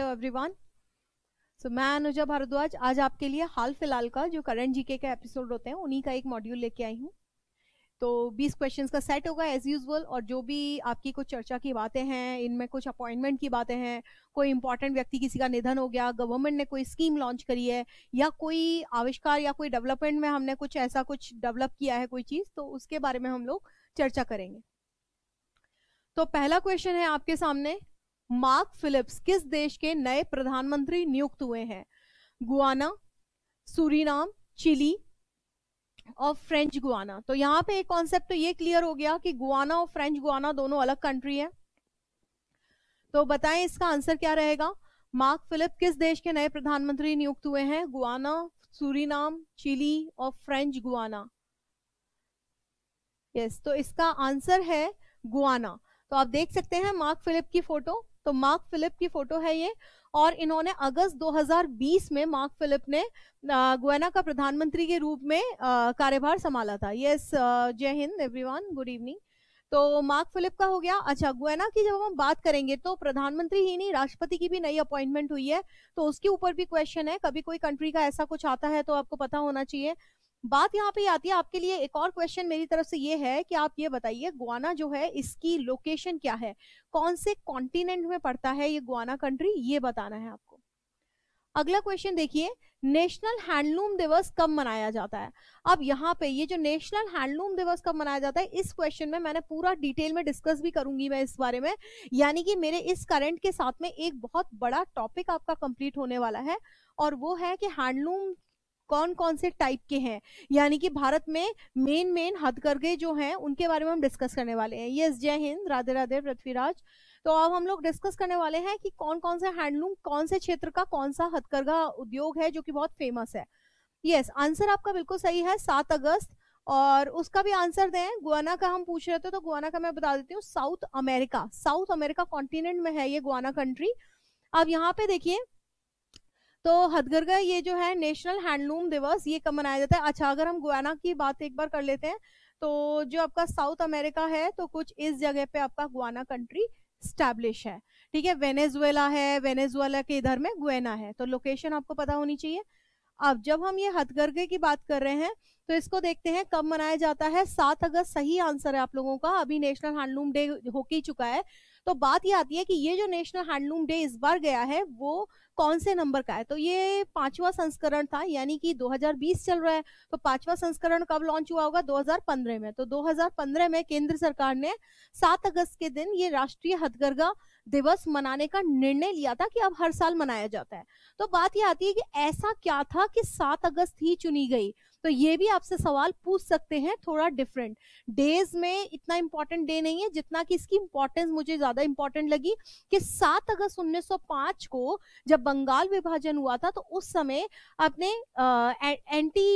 Hello everyone so मैं अनुजा भारद्वाज आज आपके लिए हाल फिलहाल का जो करंट जीके के एपिसोड होते हैं उन्हीं का एक मॉड्यूल लेके आई हूँ तो 20 क्वेश्चंस का सेट होगा एज यूजल और जो भी आपकी कुछ चर्चा की बातें हैं इनमें कुछ अपॉइंटमेंट की बातें हैं कोई इंपॉर्टेंट व्यक्ति किसी का निधन हो गया गवर्नमेंट ने कोई स्कीम लॉन्च करी है या कोई आविष्कार या कोई डेवलपमेंट में हमने कुछ ऐसा कुछ डेवलप किया है कोई चीज़ तो उसके बारे में हम लोग चर्चा करेंगे तो पहला क्वेश्चन है आपके सामने मार्क फिलिप्स किस देश के नए प्रधानमंत्री नियुक्त हुए हैं गुआना सूरीनाम चिली और फ्रेंच गुआना तो यहाँ पे एक कॉन्सेप्ट तो ये क्लियर हो गया कि गुआना और फ्रेंच गुआना दोनों अलग कंट्री है तो बताएं इसका आंसर क्या रहेगा मार्क फिलिप किस देश के नए प्रधानमंत्री नियुक्त हुए हैं गुआना सूरीनाम चिली और फ्रेंच गुआना यस तो इसका आंसर है गुआना तो आप देख सकते हैं मार्क फिलिप की फोटो तो मार्क फिलिप की फोटो है ये और इन्होंने अगस्त 2020 में मार्क फिलिप ने गुयाना का प्रधानमंत्री के रूप में कार्यभार संभाला था yes Jai Hind everyone good evening तो मार्क फिलिप का हो गया अच्छा गुएना की जब हम बात करेंगे तो प्रधानमंत्री ही नहीं राष्ट्रपति की भी नई अपॉइंटमेंट हुई है तो उसके ऊपर भी क्वेश्चन है कभी कोई कंट्री का ऐसा कुछ आता है तो आपको पता होना चाहिए बात यहाँ पे आती है आपके लिए एक और क्वेश्चन मेरी तरफ से ये है कि आप ये बताइए गुआना जो है इसकी लोकेशन क्या है कौन से कॉन्टिनेंट में पड़ता है ये गुआना कंट्री ये बताना है आपको अगला क्वेश्चन देखिए नेशनल हैंडलूम दिवस कब मनाया जाता है अब यहाँ पे ये जो नेशनल हैंडलूम दिवस कब मनाया जाता है इस क्वेश्चन में मैंने पूरा डिटेल में डिस्कस भी करूंगी मैं इस बारे में यानी कि मेरे इस करंट के साथ में एक बहुत बड़ा टॉपिक आपका कंप्लीट होने वाला है और वो है कि हैंडलूम कौन कौन से टाइप के हैं यानी कि भारत में मेन मेन हथकरघे जो हैं उनके बारे में हम डिस्कस करने वाले हैं यस जय हिंद राधे राधे पृथ्वीराज तो अब हम लोग डिस्कस करने वाले हैं कि कौन कौन से हैंडलूम कौन से क्षेत्र का कौन सा हथकरघा उद्योग है जो कि बहुत फेमस है यस yes, आंसर आपका बिल्कुल सही है सात अगस्त और उसका भी आंसर दें गुआना का हम पूछ रहे थे तो गुआना का मैं बता देती हूँ South America South America continent में है ये गुआना कंट्री अब यहाँ पे देखिए तो हथगर का ये जो है नेशनल हैंडलूम दिवस ये कब मनाया जाता है अच्छा अगर हम गुआना की बात एक बार कर लेते हैं तो जो आपका साउथ अमेरिका है तो कुछ इस जगह पे आपका गुआना कंट्री स्टैब्लिश है ठीक है वेनेजुएला है वेनेजुएला के इधर में गुएना है तो लोकेशन आपको पता होनी चाहिए अब जब हम ये हथगर्गे की बात कर रहे हैं तो इसको देखते हैं कब मनाया जाता है सात अगस्त सही आंसर है आप लोगों का अभी नेशनल हैंडलूम डे ही चुका है तो बात ये आती है कि ये जो नेशनल हैंडलूम डे इस बार गया है वो कौन से नंबर का है तो ये पांचवा संस्करण था यानी कि 2020 चल रहा है तो पांचवा संस्करण कब लॉन्च हुआ होगा 2015 में तो 2015 में केंद्र सरकार ने 7 अगस्त के दिन ये राष्ट्रीय हथकरघा दिवस मनाने का निर्णय लिया था कि अब हर साल मनाया जाता है तो बात यह आती है कि ऐसा क्या था कि सात अगस्त ही चुनी गई तो ये भी आपसे सवाल पूछ सकते हैं थोड़ा डिफरेंट डेज में इतना इंपॉर्टेंट डे नहीं है जितना कि इसकी इंपॉर्टेंस मुझे ज्यादा इंपॉर्टेंट लगी कि सात अगस्त उन्नीस को जब बंगाल विभाजन हुआ था तो उस समय आपने एंटी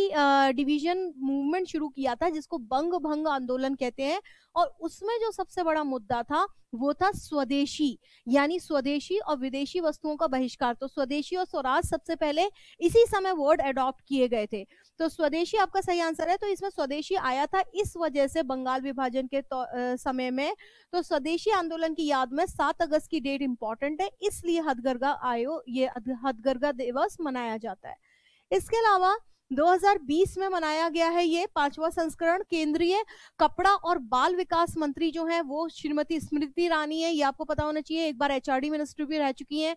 डिवीजन मूवमेंट शुरू किया था जिसको बंग भंग आंदोलन कहते हैं और उसमें जो सबसे बड़ा मुद्दा था वो था स्वदेशी यानी स्वदेशी और विदेशी वस्तुओं का बहिष्कार तो स्वदेशी और स्वराज सबसे पहले इसी समय वर्ड अडॉप्ट किए गए थे तो स्वदेशी आपका सही आंसर है तो इसमें स्वदेशी आया था इस वजह से बंगाल विभाजन के तो, आ, समय में तो स्वदेशी आंदोलन की याद में सात अगस्त की डेट इंपॉर्टेंट है इसलिए हथगर्गा आयो ये हथगर्गा दिवस मनाया जाता है इसके अलावा 2020 में मनाया गया है ये पांचवा संस्करण केंद्रीय कपड़ा और बाल विकास मंत्री जो है वो श्रीमती स्मृति रानी है ये आपको पता होना चाहिए एक बार एचआरडी मिनिस्ट्री भी रह चुकी हैं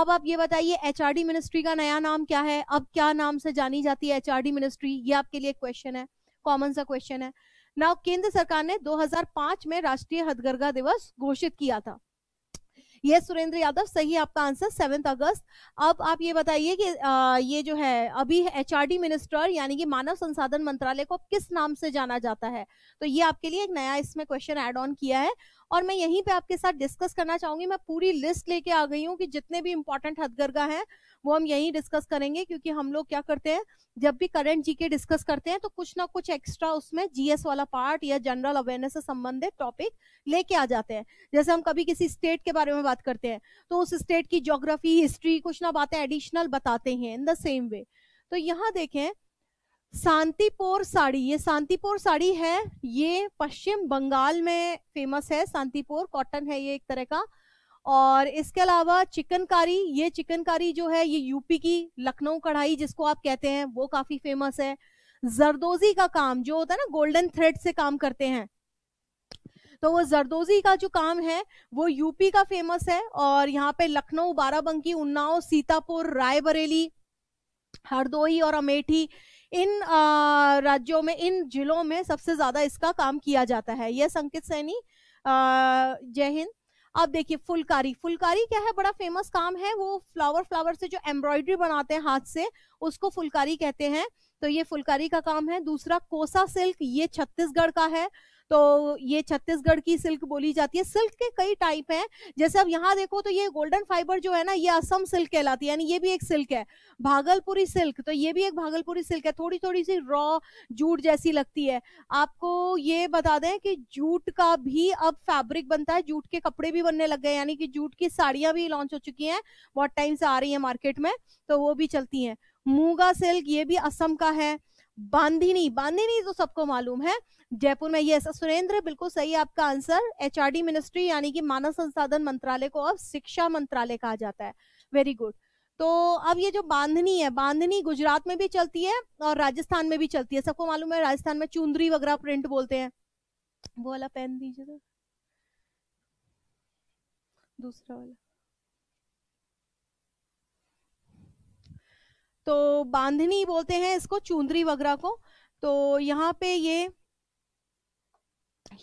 अब आप ये बताइए एचआरडी मिनिस्ट्री का नया नाम क्या है अब क्या नाम से जानी जाती है एचआरडी मिनिस्ट्री ये आपके लिए क्वेश्चन है कॉमन सा क्वेश्चन है ना केंद्र सरकार ने 2005 में राष्ट्रीय हथगरगा दिवस घोषित किया था ये सुरेंद्र यादव सही आपका आंसर सेवेंथ अगस्त अब आप ये बताइए कि आ, ये जो है अभी एचआरडी मिनिस्टर यानी कि मानव संसाधन मंत्रालय को किस नाम से जाना जाता है तो ये आपके लिए एक नया इसमें क्वेश्चन एड ऑन किया है और मैं यहीं पे आपके साथ डिस्कस करना चाहूंगी मैं पूरी लिस्ट लेके आ गई हूँ कि जितने भी इंपॉर्टेंट हथगरगा हैं वो हम यहीं डिस्कस करेंगे क्योंकि हम लोग क्या करते हैं जब भी करंट जीके डिस्कस करते हैं तो कुछ ना कुछ एक्स्ट्रा उसमें जीएस वाला पार्ट या जनरल अवेयरनेस से संबंधित टॉपिक लेके आ जाते हैं जैसे हम कभी किसी स्टेट के बारे में बात करते हैं तो उस स्टेट की ज्योग्राफी हिस्ट्री कुछ ना बातें एडिशनल बताते हैं इन द सेम वे तो यहाँ देखें शांतिपुर साड़ी ये शांतिपुर साड़ी है ये पश्चिम बंगाल में फेमस है शांतिपुर कॉटन है ये एक तरह का और इसके अलावा चिकनकारी ये चिकनकारी जो है ये यूपी की लखनऊ कढ़ाई जिसको आप कहते हैं वो काफी फेमस है जरदोजी का काम जो होता है ना गोल्डन थ्रेड से काम करते हैं तो वो जरदोजी का जो काम है वो यूपी का फेमस है और यहाँ पे लखनऊ बाराबंकी उन्नाव सीतापुर रायबरेली हरदोई और अमेठी इन राज्यों में इन जिलों में सबसे ज्यादा इसका काम किया जाता है यह संकित सैनी जय हिंद अब देखिए फुलकारी फुलकारी क्या है बड़ा फेमस काम है वो फ्लावर फ्लावर से जो एम्ब्रॉयडरी बनाते हैं हाथ से उसको फुलकारी कहते हैं तो ये फुलकारी का काम है दूसरा कोसा सिल्क ये छत्तीसगढ़ का है तो ये छत्तीसगढ़ की सिल्क बोली जाती है सिल्क के कई टाइप हैं जैसे अब यहाँ देखो तो ये गोल्डन फाइबर जो है ना ये असम सिल्क कहलाती है यानी ये भी एक सिल्क है भागलपुरी सिल्क तो ये भी एक भागलपुरी सिल्क है थोड़ी थोड़ी सी रॉ जूट जैसी लगती है आपको ये बता दें कि जूट का भी अब फैब्रिक बनता है जूट के कपड़े भी बनने लग गए यानी कि जूट की साड़ियां भी लॉन्च हो चुकी हैं बहुत टाइम से आ रही है मार्केट में तो वो भी चलती हैं मूगा सिल्क ये भी असम का है बांधिनी बांधिनी तो सबको मालूम है जयपुर में यस सुरेंद्र बिल्कुल सही आपका आंसर एचआरडी मिनिस्ट्री यानी कि मानव संसाधन मंत्रालय को अब शिक्षा मंत्रालय कहा जाता है वेरी गुड तो अब ये जो बांधनी है बांधनी गुजरात में भी चलती है और राजस्थान में भी चलती है सबको मालूम है राजस्थान में चुंदरी वगैरह प्रिंट बोलते हैं वो वाला पेन दीजिए तो। दूसरा वाला तो बांधनी बोलते हैं इसको चूंदरी वगैरह को तो यहाँ पे ये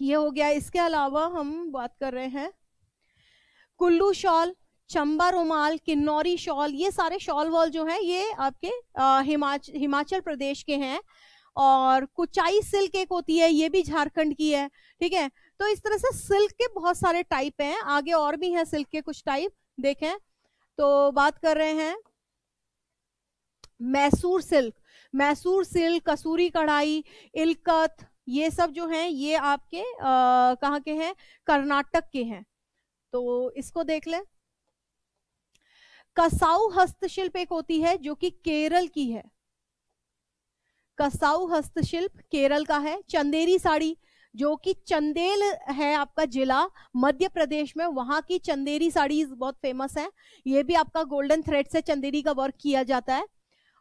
ये हो गया इसके अलावा हम बात कर रहे हैं कुल्लू शॉल चंबा रुमाल किन्नौरी शॉल ये सारे शॉल वॉल जो हैं ये आपके हिमाचल हिमाचल प्रदेश के हैं और कुचाई सिल्क एक होती है ये भी झारखंड की है ठीक है तो इस तरह से सिल्क के बहुत सारे टाइप हैं आगे और भी हैं सिल्क के कुछ टाइप देखें तो बात कर रहे हैं मैसूर सिल्क मैसूर सिल्क कसूरी कढ़ाई इलकत ये सब जो हैं ये आपके आ, कहाँ के हैं कर्नाटक के हैं तो इसको देख ले कसाऊ हस्तशिल्प एक होती है जो कि केरल की है कसाऊ हस्तशिल्प केरल का है चंदेरी साड़ी जो कि चंदेल है आपका जिला मध्य प्रदेश में वहां की चंदेरी साड़ीज बहुत फेमस है ये भी आपका गोल्डन थ्रेड से चंदेरी का वर्क किया जाता है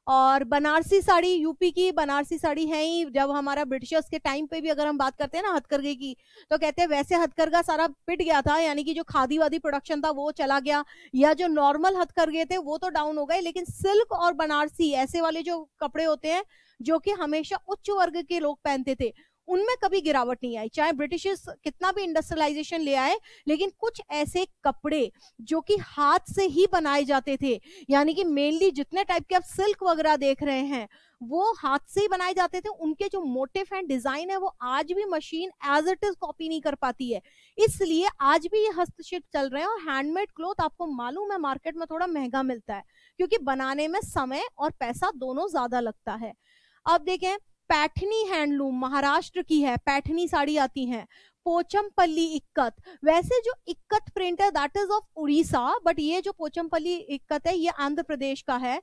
और बनारसी साड़ी यूपी की बनारसी साड़ी है ही जब हमारा ब्रिटिशर्स के टाइम पे भी अगर हम बात करते हैं ना हथकरघे की तो कहते हैं वैसे हथकरघा सारा पिट गया था यानी कि जो खादी वादी प्रोडक्शन था वो चला गया या जो नॉर्मल हथकरघे थे वो तो डाउन हो गए लेकिन सिल्क और बनारसी ऐसे वाले जो कपड़े होते हैं जो कि हमेशा उच्च वर्ग के लोग पहनते थे उनमें कभी गिरावट नहीं आई चाहे ब्रिटिशर्स कितना भी इंडस्ट्रियलाइजेशन ले आए लेकिन कुछ ऐसे कपड़े जो कि हाथ से ही बनाए जाते थे यानी कि मेनली जितने टाइप के आप सिल्क वगैरह देख रहे हैं वो हाथ से ही बनाए जाते थे उनके जो मोटिव है डिजाइन है वो आज भी machine as it is copy नहीं कर पाती है इसलिए आज भी ये हस्तशिल्प चल रहे हैं और हैंडमेड क्लोथ आपको मालूम है मार्केट में थोड़ा महंगा मिलता है क्योंकि बनाने में समय और पैसा दोनों ज्यादा लगता है अब देखें पैठनी हैंडलूम महाराष्ट्र की है पैठनी साड़ी आती है पोचमपल्ली इक्कत वैसे जो इक्कत प्रिंट है that is of Orissa but ये जो पोचमपल्ली इक्कत है ये आंध्र प्रदेश का है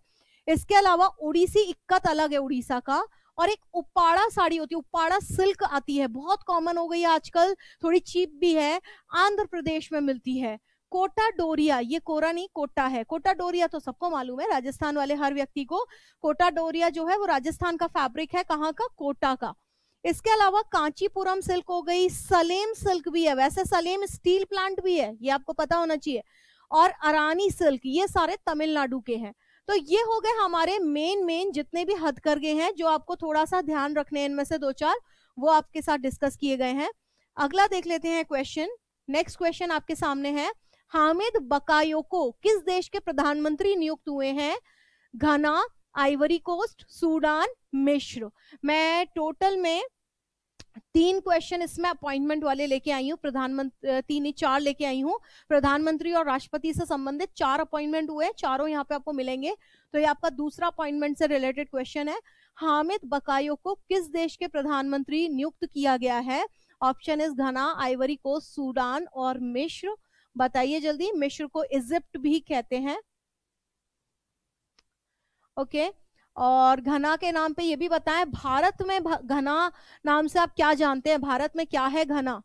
इसके अलावा उड़ीसी इक्कत अलग है उड़ीसा का और एक उपाड़ा साड़ी होती है उपाड़ा सिल्क आती है बहुत कॉमन हो गई है आजकल थोड़ी चीप भी है आंध्र प्रदेश में मिलती है कोटा डोरिया ये कोरा नहीं कोटा है कोटा डोरिया तो सबको मालूम है राजस्थान वाले हर व्यक्ति को कोटा डोरिया जो है वो राजस्थान का फैब्रिक है कहाँ का कोटा का इसके अलावा कांचीपुरम सिल्क हो गई सलेम सिल्क भी है वैसे सलेम स्टील प्लांट भी है ये आपको पता होना चाहिए और अरानी सिल्क ये सारे तमिलनाडु के हैं तो ये हो गए हमारे मेन मेन जितने भी हथकरघे हैं जो आपको थोड़ा सा ध्यान रखने इनमें से दो चार वो आपके साथ डिस्कस किए गए हैं अगला देख लेते हैं क्वेश्चन नेक्स्ट क्वेश्चन आपके सामने है हामिद बकायोको किस देश के प्रधानमंत्री नियुक्त हुए हैं घना आइवरी कोस्ट सूडान मिश्र मैं टोटल में तीन क्वेश्चन इसमें अपॉइंटमेंट वाले लेके आई हूँ प्रधानमंत्री तीन ही चार लेके आई हूँ प्रधानमंत्री और राष्ट्रपति से संबंधित चार अपॉइंटमेंट हुए चारों यहाँ पे आपको मिलेंगे तो ये आपका दूसरा अपॉइंटमेंट से रिलेटेड क्वेश्चन है हामिद बकायो को किस देश के प्रधानमंत्री नियुक्त किया गया है option is Ghana Ivory Coast Sudan और मिश्र बताइए जल्दी मिश्र को इजिप्ट भी कहते हैं ओके और घना के नाम पे ये भी बताएं भारत में घना नाम से आप क्या जानते हैं भारत में क्या है घना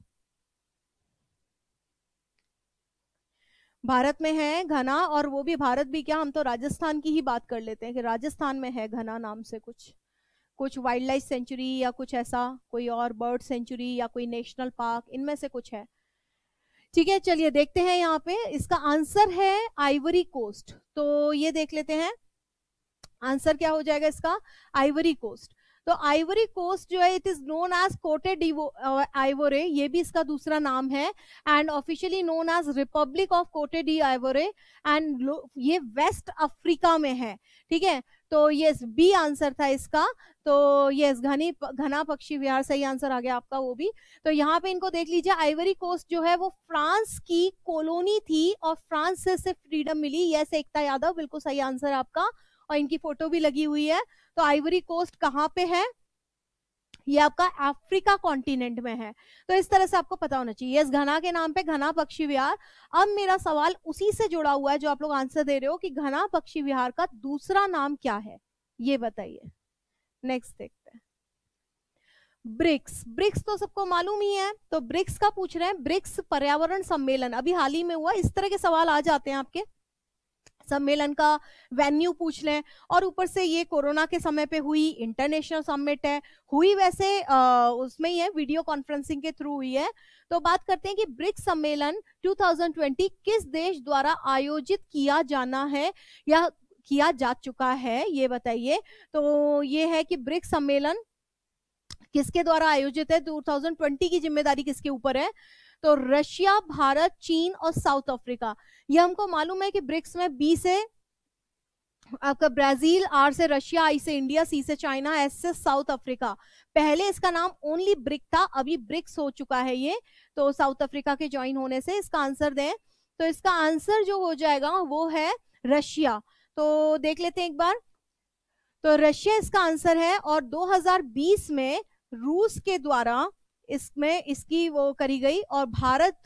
भारत में है घना और वो भी भारत भी क्या हम तो राजस्थान की ही बात कर लेते हैं कि राजस्थान में है घना नाम से कुछ कुछ वाइल्ड लाइफ सेंचुरी या कुछ ऐसा कोई और बर्ड सेंचुरी या कोई नेशनल पार्क इनमें से कुछ है ठीक है चलिए देखते हैं यहाँ पे इसका आंसर है आइवरी कोस्ट तो ये देख लेते हैं आंसर क्या हो जाएगा इसका आइवरी कोस्ट तो आइवरी कोस्ट जो है it is known as Cote d'Ivoire ये भी इसका दूसरा नाम है and officially known as Republic of Cote d'Ivoire and ये वेस्ट अफ्रीका में है ठीक है तो यस बी आंसर था इसका तो यस घनी घना पक्षी विहार सही आंसर आ गया आपका वो भी तो यहाँ पे इनको देख लीजिए आइवरी कोस्ट जो है वो फ्रांस की कॉलोनी थी और फ्रांस से सिर्फ फ्रीडम मिली यस एकता यादव बिल्कुल सही आंसर आपका और इनकी फोटो भी लगी हुई है तो आइवरी कोस्ट कहाँ पे है ये आपका अफ्रीका कॉन्टिनेंट में है तो इस तरह से आपको पता होना चाहिए यस घना के नाम पे घना पक्षी विहार अब मेरा सवाल उसी से जुड़ा हुआ है जो आप लोग आंसर दे रहे हो कि घना पक्षी विहार का दूसरा नाम क्या है ये बताइए नेक्स्ट देखते हैं ब्रिक्स ब्रिक्स तो सबको मालूम ही है तो ब्रिक्स का पूछ रहे हैं ब्रिक्स पर्यावरण सम्मेलन अभी हाल ही में हुआ इस तरह के सवाल आ जाते हैं आपके सम्मेलन का वेन्यू पूछ लें और ऊपर से ये कोरोना के समय पे हुई इंटरनेशनल समिट है हुई वैसे आ, उसमें ही है वीडियो कॉन्फ्रेंसिंग के थ्रू हुई है तो बात करते हैं कि ब्रिक्स सम्मेलन 2020 किस देश द्वारा आयोजित किया जाना है या किया जा चुका है ये बताइए तो ये है कि ब्रिक्स सम्मेलन किसके द्वारा आयोजित है 2020 की जिम्मेदारी किसके ऊपर है तो रशिया भारत चीन और साउथ अफ्रीका ये हमको मालूम है कि ब्रिक्स में बी से आपका ब्राजील आर से रशिया आई से इंडिया सी से चाइना एस से साउथ अफ्रीका पहले इसका नाम ओनली ब्रिक था अभी ब्रिक्स हो चुका है ये तो साउथ अफ्रीका के ज्वाइन होने से इसका आंसर दें तो इसका आंसर जो हो जाएगा वो है रशिया तो देख लेते हैं एक बार तो रशिया इसका आंसर है और 2020 में रूस के द्वारा इसमें इसकी वो करी गई और भारत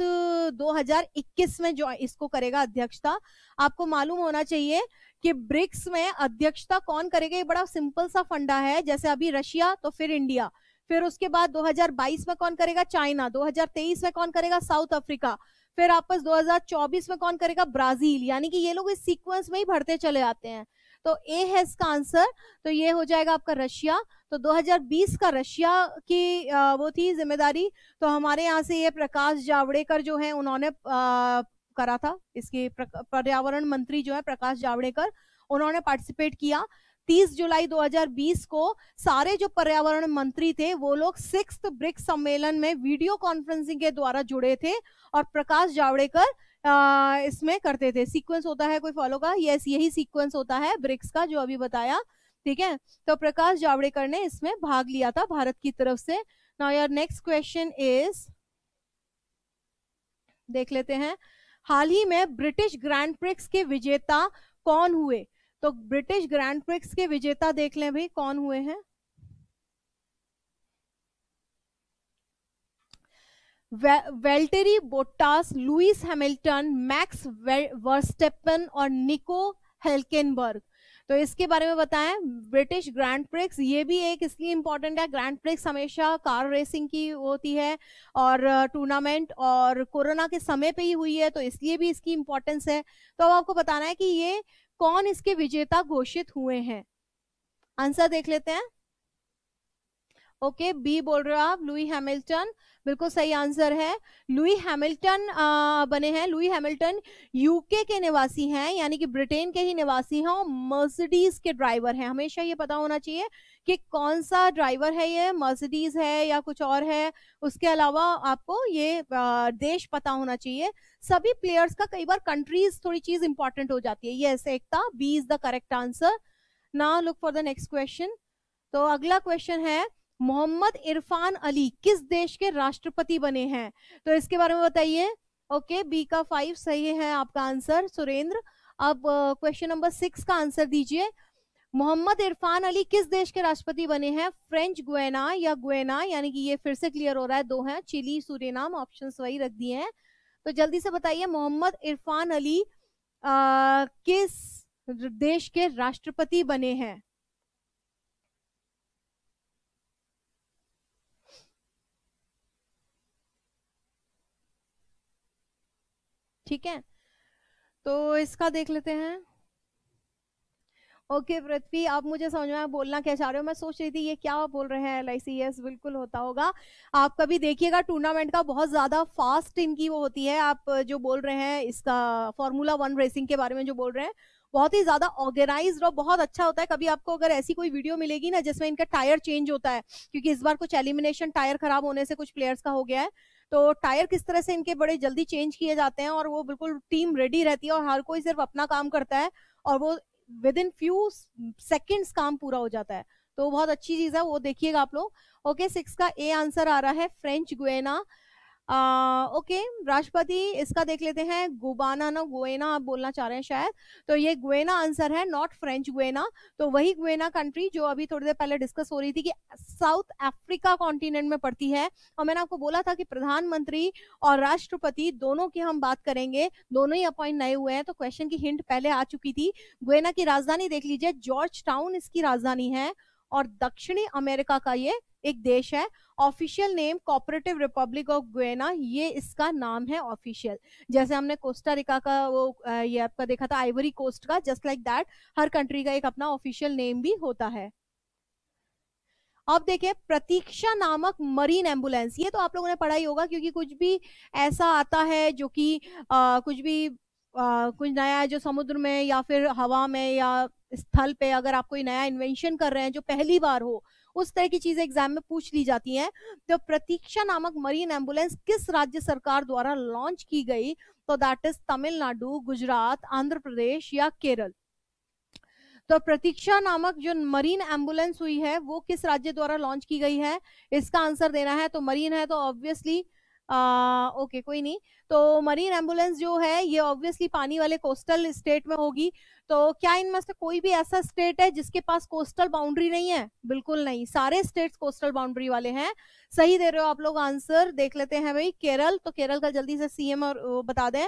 2021 में जो इसको करेगा अध्यक्षता आपको मालूम होना चाहिए कि ब्रिक्स में अध्यक्षता कौन करेगा ये बड़ा सिंपल सा फंडा है जैसे अभी रशिया तो फिर इंडिया फिर उसके बाद 2022 में कौन करेगा चाइना 2023 में कौन करेगा साउथ अफ्रीका फिर आपस 2024 में कौन करेगा ब्राजील यानी कि ये लोग इस सीक्वेंस में ही भरते चले आते हैं तो ए है इसका आंसर तो ये हो जाएगा आपका रशिया तो 2020 का रशिया की वो थी जिम्मेदारी तो हमारे यहाँ से ये प्रकाश जावड़ेकर जो है उन्होंने करा था इसके पर्यावरण मंत्री जो है प्रकाश जावड़ेकर उन्होंने पार्टिसिपेट किया 30 जुलाई 2020 को सारे जो पर्यावरण मंत्री थे वो लोग सिक्स ब्रिक्स सम्मेलन में वीडियो कॉन्फ्रेंसिंग के द्वारा जुड़े थे और प्रकाश जावड़ेकर इसमें करते थे सीक्वेंस होता है कोई फॉलो का यस यही सीक्वेंस होता है ब्रिक्स का जो अभी बताया ठीक है तो प्रकाश जावड़ेकर ने इसमें भाग लिया था भारत की तरफ से now your next question is देख लेते हैं हाल ही में ब्रिटिश ग्रैंड प्रिक्स के विजेता कौन हुए तो ब्रिटिश ग्रैंड प्रिक्स के विजेता देख लें भाई कौन हुए हैं वे, Valtteri Bottas Lewis Hamilton Max Verstappen और निको हेल्केनबर्ग तो इसके बारे में बताएं ब्रिटिश ग्रैंड प्रिक्स ये भी एक इसलिए इंपॉर्टेंट है ग्रैंड प्रिक्स हमेशा कार रेसिंग की होती है और टूर्नामेंट और कोरोना के समय पे ही हुई है तो इसलिए भी इसकी इंपॉर्टेंस है तो अब आपको बताना है कि ये कौन इसके विजेता घोषित हुए हैं आंसर देख लेते हैं ओके okay, बी बोल रहे हो आप लुई हैमिल्टन बिल्कुल सही आंसर है लुई हैमिल्टन बने हैं लुई हैमिल्टन यूके के निवासी हैं यानी कि ब्रिटेन के ही निवासी हैं और मर्सिडीज के ड्राइवर हैं हमेशा ये पता होना चाहिए कि कौन सा ड्राइवर है ये मर्सिडीज है या कुछ और है उसके अलावा आपको ये देश पता होना चाहिए सभी प्लेयर्स का कई बार कंट्रीज थोड़ी चीज इंपॉर्टेंट हो जाती है ऐसे Ekta B is the correct answer now look for the next question तो अगला क्वेश्चन है मोहम्मद इरफान अली किस देश के राष्ट्रपति बने हैं तो इसके बारे में बताइए ओके बी का फाइव सही है आपका आंसर सुरेंद्र अब क्वेश्चन नंबर सिक्स का आंसर दीजिए मोहम्मद इरफान अली किस देश के राष्ट्रपति बने हैं फ्रेंच गुएना या गुएना यानी कि ये फिर से क्लियर हो रहा है दो हैं चिली नाम ऑप्शन वही रख दिए हैं तो जल्दी से बताइए मोहम्मद इरफान अली आ, किस देश के राष्ट्रपति बने हैं ठीक है तो इसका देख लेते हैं ओके okay, पृथ्वी आप मुझे समझ में बोलना क्या चाह रहे हो मैं सोच रही थी ये क्या बोल रहे हैं एल आई बिल्कुल होता होगा आप कभी देखिएगा टूर्नामेंट का बहुत ज़्यादा फास्ट इनकी वो होती है आप जो बोल रहे हैं इसका फॉर्मूला वन रेसिंग के बारे में जो बोल रहे हैं बहुत ही ज्यादा ऑर्गेनाइज और बहुत अच्छा होता है कभी आपको अगर ऐसी कोई वीडियो मिलेगी ना जिसमें इनका टायर चेंज होता है क्योंकि इस बार कुछ एलिमिनेशन टायर खराब होने से कुछ प्लेयर्स का हो गया है तो टायर किस तरह से इनके बड़े जल्दी चेंज किए जाते हैं और वो बिल्कुल टीम रेडी रहती है और हर कोई सिर्फ अपना काम करता है और वो विद इन फ्यू सेकेंड्स काम पूरा हो जाता है तो बहुत अच्छी चीज है वो देखिएगा आप लोग ओके सिक्स का ए आंसर आ रहा है फ्रेंच गुएना ओके राष्ट्रपति इसका देख लेते हैं गुबाना ना गुएना आप बोलना चाह रहे हैं शायद तो ये गुएना आंसर है नॉट फ्रेंच गुएना तो वही गुएना कंट्री जो अभी थोड़ी देर पहले डिस्कस हो रही थी कि साउथ अफ्रीका कॉन्टिनेंट में पड़ती है और मैंने आपको बोला था कि प्रधानमंत्री और राष्ट्रपति दोनों की हम बात करेंगे दोनों ही अपॉइंट नए हुए हैं तो क्वेश्चन की हिंट पहले आ चुकी थी गुएना की राजधानी देख लीजिए जॉर्ज टाउन इसकी राजधानी है और दक्षिणी अमेरिका का ये एक देश है official name cooperative republic of Guyana ये इसका नाम है ऑफिशियल जैसे हमने कोस्टा रिका का वो ये आपका देखा था आइवरी कोस्ट का जस्ट लाइक दैट हर कंट्री का एक अपना ऑफिशियल नेम भी होता है अब देखिए प्रतीक्षा नामक मरीन एम्बुलेंस ये तो आप लोगों ने पढ़ा ही होगा क्योंकि कुछ भी ऐसा आता है जो कि कुछ भी आ, कुछ नया है जो समुद्र में या फिर हवा में या स्थल पे अगर आप कोई नया इन्वेंशन कर रहे हैं जो पहली बार हो उस तरह की चीजें एग्जाम में पूछ ली जाती हैं तो प्रतीक्षा नामक मरीन एम्बुलेंस किस राज्य सरकार द्वारा लॉन्च की गई तो दैट इज तमिलनाडु गुजरात आंध्र प्रदेश या केरल तो प्रतीक्षा नामक जो मरीन एम्बुलेंस हुई है वो किस राज्य द्वारा लॉन्च की गई है इसका आंसर देना है तो मरीन है तो ऑब्वियसली ओके कोई नहीं तो मरीन एम्बुलेंस जो है ये ऑब्वियसली पानी वाले कोस्टल स्टेट में होगी तो क्या इनमें से कोई भी ऐसा स्टेट है जिसके पास कोस्टल बाउंड्री नहीं है बिल्कुल नहीं सारे स्टेट्स कोस्टल बाउंड्री वाले हैं सही दे रहे हो आप लोग आंसर देख लेते हैं भाई केरल तो केरल का जल्दी से सीएम और बता दें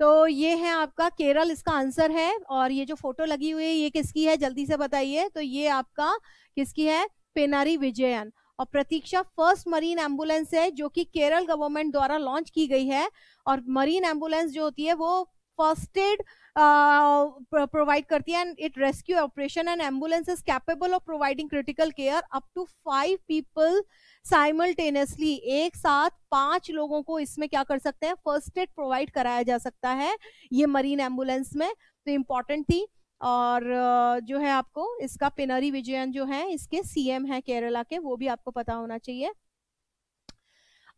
तो ये है आपका केरल इसका आंसर है और ये जो फोटो लगी हुई है ये किसकी है जल्दी से बताइए तो ये आपका किसकी है पेनारी विजयन और प्रतीक्षा फर्स्ट मरीन एम्बुलेंस है जो कि केरल गवर्नमेंट द्वारा लॉन्च की गई है और मरीन एम्बुलेंस जो होती है वो फर्स्ट एड प्रोवाइड करती है and it rescue operation and ambulance is capable of providing critical care up to five people simultaneously एक साथ पांच लोगों को इसमें क्या कर सकते हैं फर्स्ट एड प्रोवाइड कराया जा सकता है ये मरीन एम्बुलेंस में तो इम्पोर्टेंट थी और जो है आपको इसका पिनरी विजयन जो है इसके सीएम है केरला के वो भी आपको पता होना चाहिए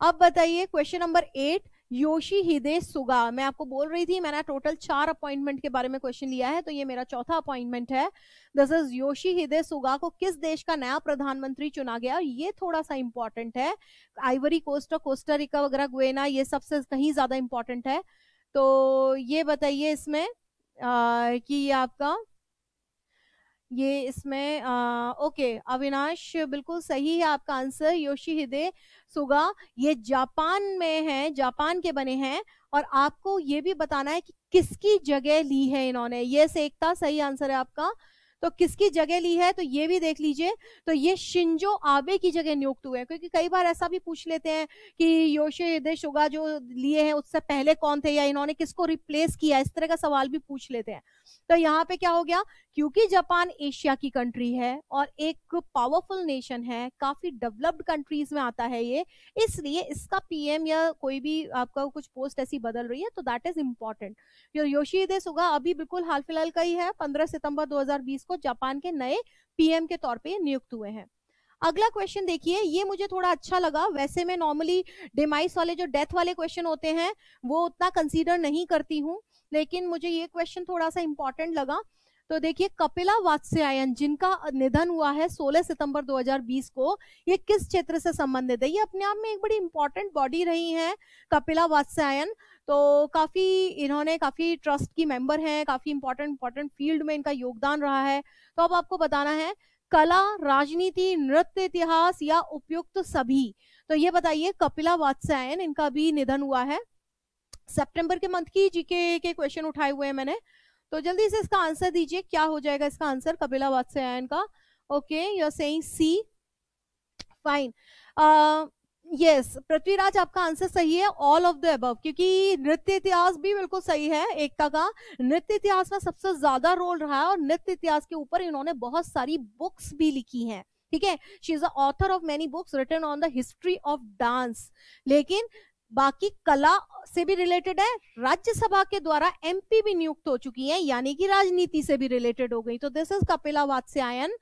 अब बताइए question number eight Yoshihide Suga मैं आपको बोल रही थी मैंने टोटल चार अपॉइंटमेंट के बारे में क्वेश्चन लिया है तो ये मेरा चौथा अपॉइंटमेंट है this is Yoshihide Suga को किस देश का नया प्रधानमंत्री चुना गया ये थोड़ा सा इंपॉर्टेंट है आइवरी कोस्ट और कोस्टा रिका वगैरह गुएना ये सबसे कहीं ज्यादा इंपॉर्टेंट है तो ये बताइए इसमें कि ये आपका ये इसमें आ, ओके अविनाश बिल्कुल सही है आपका आंसर योशी हिदे सुगा ये जापान में है जापान के बने हैं और आपको ये भी बताना है कि किसकी जगह ली है इन्होंने ये एकता सही आंसर है आपका तो किसकी जगह ली है तो ये भी देख लीजिए तो ये शिंजो आबे की जगह नियुक्त हुए हैं क्योंकि कई बार ऐसा भी पूछ लेते हैं कि योशिदे शुगा जो लिए हैं उससे पहले कौन थे या इन्होंने किसको रिप्लेस किया इस तरह का सवाल भी पूछ लेते हैं तो यहाँ पे क्या हो गया क्योंकि जापान एशिया की कंट्री है और एक पावरफुल नेशन है काफी डेवलप्ड कंट्रीज में आता है ये इसलिए इसका पीएम या कोई भी आपका कुछ पोस्ट ऐसी बदल रही है तो that is important Yoshihide Suga अभी बिल्कुल हाल फिलहाल का ही है पंद्रह सितंबर 2020 को जापान के नए पीएम के तौर पर नियुक्त हुए हैं अगला क्वेश्चन देखिए ये मुझे थोड़ा अच्छा लगा वैसे मैं नॉर्मली डिमाइस वाले जो डेथ वाले क्वेश्चन होते हैं वो उतना कंसीडर नहीं करती हूँ लेकिन मुझे ये क्वेश्चन थोड़ा सा इंपॉर्टेंट लगा तो देखिए कपिला वात्स्यायन जिनका निधन हुआ है 16 सितंबर 2020 को ये किस क्षेत्र से संबंधित है ये अपने आप में एक बड़ी इंपॉर्टेंट बॉडी रही है कपिला वात्स्यायन तो काफी इन्होंने काफी ट्रस्ट की मेंबर हैं काफी इंपॉर्टेंट इंपॉर्टेंट फील्ड में इनका योगदान रहा है तो अब आपको बताना है कला राजनीति नृत्य इतिहास या उपयुक्त सभी तो ये बताइए कपिला वात्स्यायन इनका भी निधन हुआ है सेप्टेम्बर के मंथ की जीके के क्वेश्चन उठाए हुए हैं मैंने तो जल्दी से इसका आंसर दीजिए क्या हो जाएगा इसका आंसर से आया इनका okay you are saying C fine yes Prithviraj आपका आंसर सही है ऑल ऑफ द अबव क्योंकि नृत्य इतिहास भी बिल्कुल सही है एकता का नृत्य इतिहास में सबसे ज्यादा रोल रहा है और नृत्य इतिहास के ऊपर इन्होंने बहुत सारी बुक्स भी लिखी हैं ठीक है she is a author of many books written on the history of dance लेकिन बाकी कला से भी रिलेटेड है राज्यसभा के द्वारा एमपी भी नियुक्त हो चुकी है यानी कि राजनीति से भी रिलेटेड हो गई तो दिस इज कपिला वात्स्यायन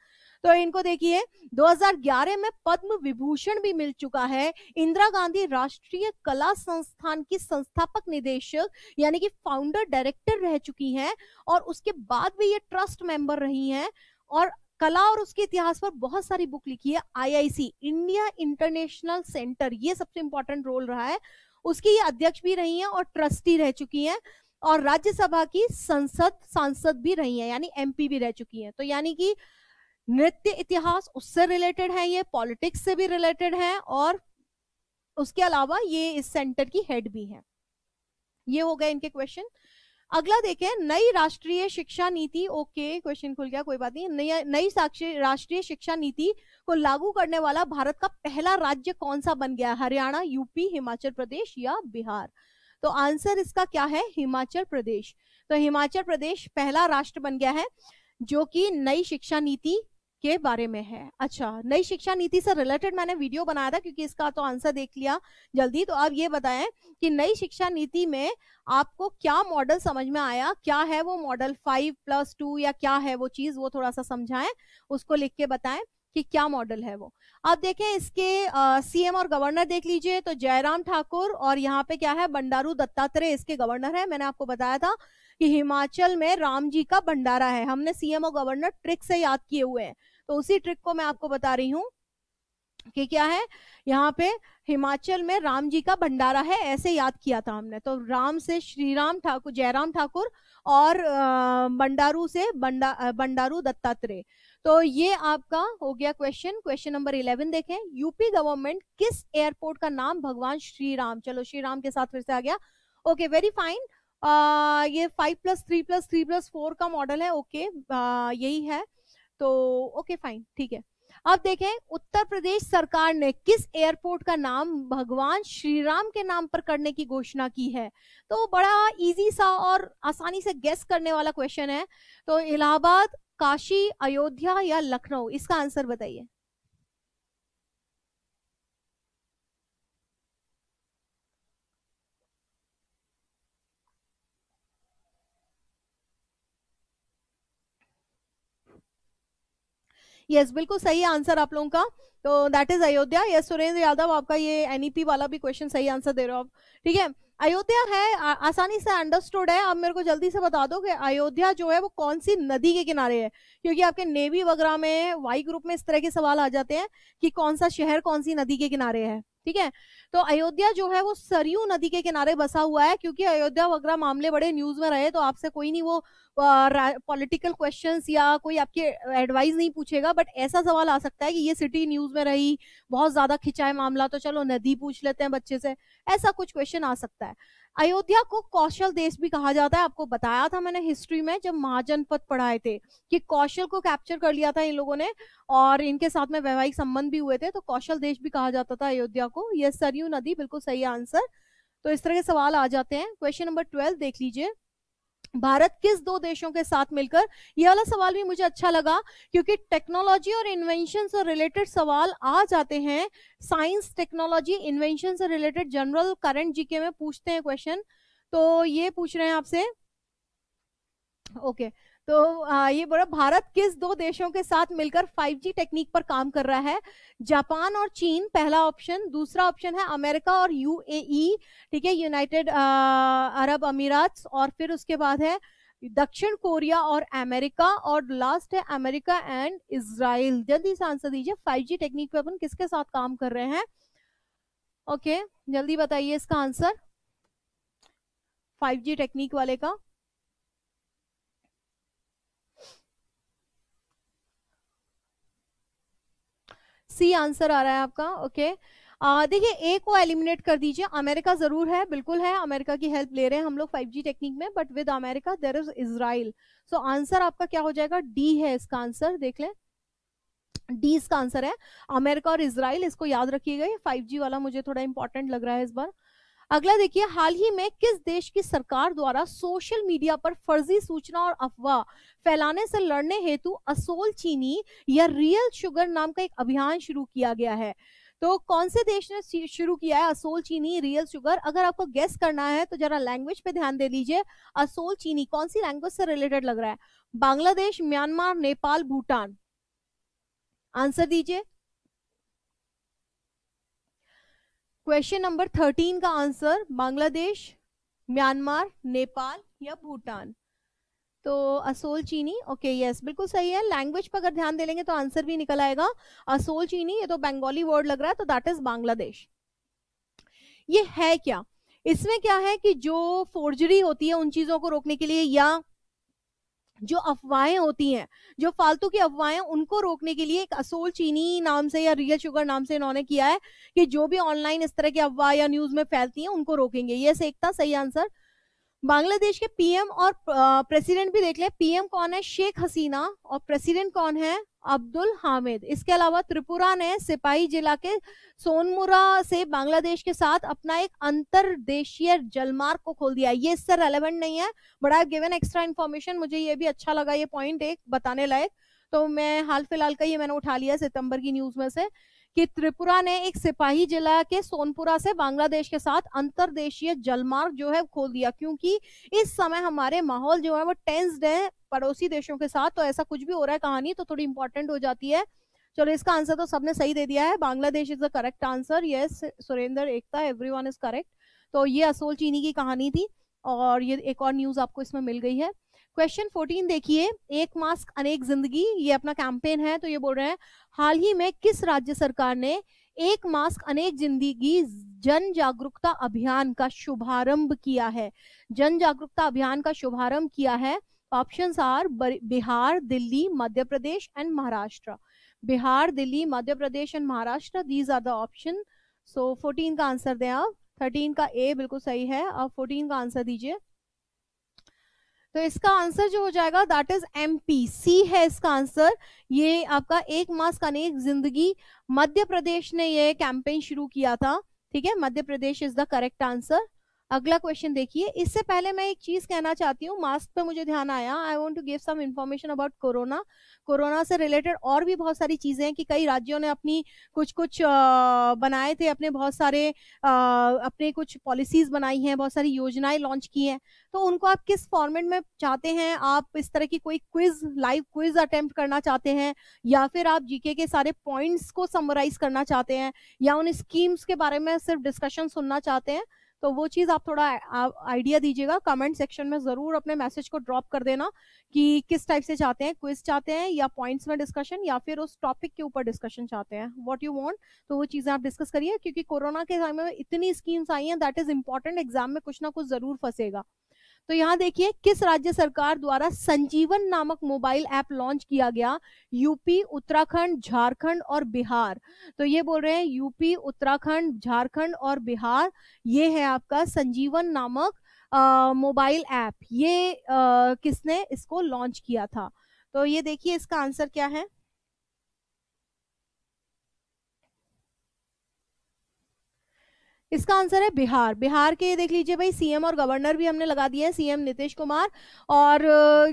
तो इनको देखिए 2011 में पद्म विभूषण भी मिल चुका है इंदिरा गांधी राष्ट्रीय कला संस्थान की संस्थापक निदेशक यानी कि फाउंडर डायरेक्टर रह चुकी हैं और उसके बाद भी ये ट्रस्ट मेंबर रही हैं और कला और उसके इतिहास पर बहुत सारी बुक लिखी है आईआईसी इंडिया इंटरनेशनल सेंटर ये सबसे इंपॉर्टेंट रोल रहा है उसकी ये अध्यक्ष भी रही हैं और ट्रस्टी रह चुकी हैं और राज्यसभा की संसद सांसद भी रही हैं यानी एमपी भी रह चुकी हैं तो यानी कि नृत्य इतिहास उससे रिलेटेड है ये पॉलिटिक्स से भी रिलेटेड है और उसके अलावा ये इस सेंटर की हेड भी है ये हो गए इनके क्वेश्चन अगला देखें नई राष्ट्रीय शिक्षा नीति ओके क्वेश्चन खुल गया कोई बात नहीं नई राष्ट्रीय शिक्षा नीति को लागू करने वाला भारत का पहला राज्य कौन सा बन गया हरियाणा यूपी हिमाचल प्रदेश या बिहार तो आंसर इसका क्या है हिमाचल प्रदेश तो हिमाचल प्रदेश पहला राष्ट्र बन गया है जो कि नई शिक्षा नीति के बारे में है अच्छा नई शिक्षा नीति से रिलेटेड मैंने वीडियो बनाया था क्योंकि इसका तो आंसर देख लिया जल्दी तो अब ये बताएं कि नई शिक्षा नीति में आपको क्या मॉडल समझ में आया क्या है वो मॉडल फाइव प्लस टू या क्या है वो चीज वो थोड़ा सा समझाएं उसको लिख के बताएं कि क्या मॉडल है वो आप देखें इसके सीएम और गवर्नर देख लीजिए तो जयराम ठाकुर और यहाँ पे क्या है बंडारू दत्तात्रेय इसके गवर्नर है मैंने आपको बताया था कि हिमाचल में राम जी का भंडारा है हमने सीएम और गवर्नर ट्रिक से याद किए हुए हैं तो उसी ट्रिक को मैं आपको बता रही हूँ कि क्या है यहाँ पे हिमाचल में राम जी का भंडारा है ऐसे याद किया था हमने तो राम से श्री राम ठाकुर जयराम ठाकुर और बंडारू से बंडा बंडारू दत्तात्रेय तो ये आपका हो गया क्वेश्चन क्वेश्चन नंबर इलेवन देखें यूपी गवर्नमेंट किस एयरपोर्ट का नाम भगवान श्री राम चलो श्री राम के साथ फिर से आ गया ओके वेरी फाइन ये five plus three plus three plus four का मॉडल है ओके okay, यही है तो ओके फाइन ठीक है अब देखें उत्तर प्रदेश सरकार ने किस एयरपोर्ट का नाम भगवान श्री राम के नाम पर करने की घोषणा की है तो बड़ा इजी सा और आसानी से गेस करने वाला क्वेश्चन है तो इलाहाबाद काशी अयोध्या या लखनऊ इसका आंसर बताइए यस बिल्कुल सही आंसर आप लोगों का तो that is Ayodhya yes Surendra Yadav आपका ये एनईपी वाला भी क्वेश्चन सही आंसर दे रहे हो आप ठीक है अयोध्या है आ, आसानी से अंडरस्टूड है आप मेरे को जल्दी से बता दो कि अयोध्या जो है वो कौन सी नदी के किनारे है क्योंकि आपके नेवी वगैरह में वाई ग्रुप में इस तरह के सवाल आ जाते हैं कि कौन सा शहर कौन सी नदी के किनारे है ठीक है तो अयोध्या जो है वो सरयू नदी के किनारे बसा हुआ है क्योंकि अयोध्या वगैरह मामले बड़े न्यूज में रहे तो आपसे कोई नहीं वो पॉलिटिकल क्वेश्चंस या कोई आपके एडवाइस नहीं पूछेगा बट ऐसा सवाल आ सकता है कि ये सिटी न्यूज में रही बहुत ज्यादा खिंचाए मामला तो चलो नदी पूछ लेते हैं बच्चे से ऐसा कुछ क्वेश्चन आ सकता है अयोध्या को कौशल देश भी कहा जाता है आपको बताया था मैंने हिस्ट्री में जब महाजनपद पढ़ाए थे कि कौशल को कैप्चर कर लिया था इन लोगों ने और इनके साथ में वैवाहिक संबंध भी हुए थे तो कौशल देश भी कहा जाता था अयोध्या को यह सरयू नदी बिल्कुल सही आंसर तो इस तरह के सवाल आ जाते हैं क्वेश्चन नंबर ट्वेल्व देख लीजिए भारत किस दो देशों के साथ मिलकर यह वाला सवाल भी मुझे अच्छा लगा क्योंकि टेक्नोलॉजी और इन्वेंशन से रिलेटेड सवाल आ जाते हैं साइंस टेक्नोलॉजी इन्वेंशन से रिलेटेड जनरल करंट जीके में पूछते हैं क्वेश्चन तो ये पूछ रहे हैं आपसे ओके okay. तो आ, ये बोला भारत किस दो देशों के साथ मिलकर 5G टेक्निक पर काम कर रहा है जापान और चीन पहला ऑप्शन दूसरा ऑप्शन है अमेरिका और यूएई e, ठीक है यूनाइटेड अरब अमीरात और फिर उसके बाद है दक्षिण कोरिया और अमेरिका और लास्ट है अमेरिका एंड इसराइल जल्दी से आंसर दीजिए फाइव जी टेक्निक पे अपन किसके साथ काम कर रहे हैं ओके okay, जल्दी बताइए इसका आंसर फाइव जी टेक्निक वाले का सी आंसर आ रहा है आपका ओके देखिए ए को एलिमिनेट कर दीजिए अमेरिका जरूर है बिल्कुल है अमेरिका की हेल्प ले रहे हैं हम लोग 5G टेक्निक में but with America there is Israel so answer आपका क्या हो जाएगा डी है इसका आंसर देख लें डी इसका आंसर है अमेरिका और इसराइल इसको याद रखिएगा ये 5G वाला मुझे थोड़ा इंपॉर्टेंट लग रहा है इस बार अगला देखिए हाल ही में किस देश की सरकार द्वारा सोशल मीडिया पर फर्जी सूचना और अफवाह फैलाने से लड़ने हेतु असोल चीनी या रियल शुगर नाम का एक अभियान शुरू किया गया है तो कौन से देश ने शुरू किया है असोल चीनी रियल शुगर अगर आपको गेस करना है तो जरा लैंग्वेज पे ध्यान दे दीजिए असोल चीनी कौन सी लैंग्वेज से रिलेटेड लग रहा है बांग्लादेश म्यांमार नेपाल भूटान आंसर दीजिए क्वेश्चन नंबर थर्टीन का आंसर बांग्लादेश म्यांमार नेपाल या भूटान तो असोल चीनी ओके यस बिल्कुल सही है लैंग्वेज पर अगर ध्यान दे लेंगे तो आंसर भी निकल आएगा असोल चीनी ये तो बंगाली वर्ड लग रहा है तो दैट इज बांग्लादेश ये है क्या इसमें क्या है कि जो फोर्जरी होती है उन चीजों को रोकने के लिए या जो अफवाहें होती हैं जो फालतू की अफवाहें उनको रोकने के लिए एक असोल चीनी नाम से या रियल शुगर नाम से इन्होंने किया है कि जो भी ऑनलाइन इस तरह की अफवाह या न्यूज में फैलती हैं उनको रोकेंगे ये था सही आंसर बांग्लादेश के पीएम और प्रेसिडेंट भी देख ले पीएम कौन है शेख हसीना और प्रेसिडेंट कौन है अब्दुल हामिद इसके अलावा त्रिपुरा ने सिपाही जिला के सोनमुरा से बांग्लादेश के साथ अपना एक अंतरदेशीय जलमार्ग को खोल दिया ये इससे रेलेवेंट नहीं है but I given extra information मुझे ये भी अच्छा लगा ये पॉइंट एक बताने लायक तो मैं हाल फिलहाल का ये मैंने उठा लिया सितंबर की न्यूज में से कि त्रिपुरा ने एक सिपाही जिला के सोनपुरा से बांग्लादेश के साथ अंतरदेशीय जलमार्ग जो है खोल दिया क्योंकि इस समय हमारे माहौल जो है वो टेंस्ड है पड़ोसी देशों के साथ तो ऐसा कुछ भी हो रहा है कहानी तो थोड़ी इंपॉर्टेंट हो जाती है चलो इसका आंसर तो सबने सही दे दिया है Bangladesh is the correct answer yes Surendra Ekta everyone is correct तो ये असोल चीनी की कहानी थी और ये एक और न्यूज आपको इसमें मिल गई है क्वेश्चन फोर्टीन देखिए एक मास्क अनेक जिंदगी ये अपना कैंपेन है तो ये बोल रहे हैं हाल ही में किस राज्य सरकार ने एक मास्क अनेक जिंदगी जन जागरूकता अभियान का शुभारंभ किया है जन जागरूकता अभियान का शुभारंभ किया है option are Bihar Delhi Madhya Pradesh and Maharashtra Bihar Delhi Madhya Pradesh and Maharashtra these are the option so fourteen का आंसर दें आप थर्टीन का ए बिल्कुल सही है आप फोर्टीन का आंसर दीजिए तो इसका आंसर जो हो जाएगा that is M P C है इसका आंसर ये आपका एक मास का नहीं जिंदगी मध्य प्रदेश ने ये कैंपेन शुरू किया था ठीक है Madhya Pradesh is the correct answer अगला क्वेश्चन देखिए इससे पहले मैं एक चीज कहना चाहती हूँ मास्क पे मुझे ध्यान आया I want to give some information about corona corona से रिलेटेड और भी बहुत सारी चीजें हैं कि कई राज्यों ने अपनी कुछ कुछ बनाए थे अपने बहुत सारे अपने कुछ पॉलिसीज बनाई हैं बहुत सारी योजनाएं लॉन्च की हैं तो उनको आप किस फॉर्मेट में चाहते हैं आप इस तरह की कोई क्विज लाइव क्विज अटेम्प्ट करना चाहते हैं या फिर आप जीके के सारे पॉइंट्स को समराइज करना चाहते हैं या उन स्कीम्स के बारे में सिर्फ डिस्कशन सुनना चाहते हैं तो वो चीज़ आप थोड़ा आइडिया दीजिएगा कमेंट सेक्शन में ज़रूर अपने मैसेज को ड्रॉप कर देना कि किस टाइप से चाहते हैं क्विज चाहते हैं या पॉइंट्स में डिस्कशन या फिर उस टॉपिक के ऊपर डिस्कशन चाहते हैं वॉट यू वॉन्ट तो वो चीज़ें आप डिस्कस करिए क्योंकि कोरोना के टाइम में इतनी स्कीम्स आई हैं दैट इज इंपॉर्टेंट एग्जाम में कुछ ना कुछ ज़रूर फंसेगा तो यहाँ देखिए किस राज्य सरकार द्वारा संजीवन नामक मोबाइल ऐप लॉन्च किया गया यूपी उत्तराखंड झारखंड और बिहार तो ये बोल रहे हैं यूपी उत्तराखंड झारखंड और बिहार ये है आपका संजीवन नामक मोबाइल ऐप ये आ, किसने इसको लॉन्च किया था तो ये देखिए इसका आंसर क्या है इसका आंसर है बिहार बिहार के देख लीजिए भाई सीएम और गवर्नर भी हमने लगा दिए हैं सीएम नीतीश कुमार और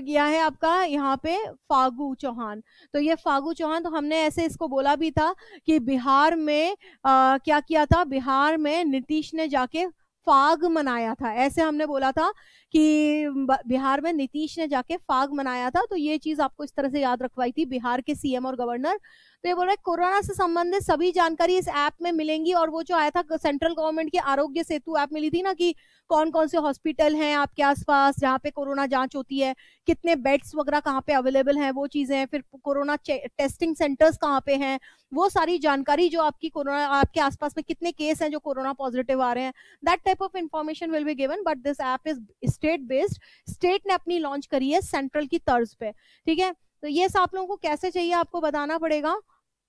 यह है आपका यहाँ पे फागू चौहान तो ये फागू चौहान तो हमने ऐसे इसको बोला भी था कि बिहार में आ, क्या किया था बिहार में नीतीश ने जाके फाग मनाया था ऐसे हमने बोला था कि बिहार में नीतीश ने जाके फाग मनाया था तो ये चीज आपको इस तरह से याद रखवाई थी बिहार के सीएम और गवर्नर तो ये बोल रहे कोरोना से संबंधित सभी जानकारी इस ऐप में मिलेंगी और वो जो आया था सेंट्रल गवर्नमेंट की आरोग्य सेतु ऐप मिली थी ना कि कौन कौन से हॉस्पिटल हैं आपके आसपास जहाँ पे कोरोना जांच होती है कितने बेड्स वगैरह कहाँ पे अवेलेबल हैं वो चीजें फिर कोरोना टेस्टिंग सेंटर्स कहाँ पे हैं वो सारी जानकारी जो आपकी कोरोना आपके आसपास में कितने केस हैं जो कोरोना पॉजिटिव आ रहे हैं that type of information will be given but this app is state based state ने अपनी लॉन्च करी है सेंट्रल की तर्ज पे ठीक है तो ये आप लोगों को कैसे चाहिए आपको बताना पड़ेगा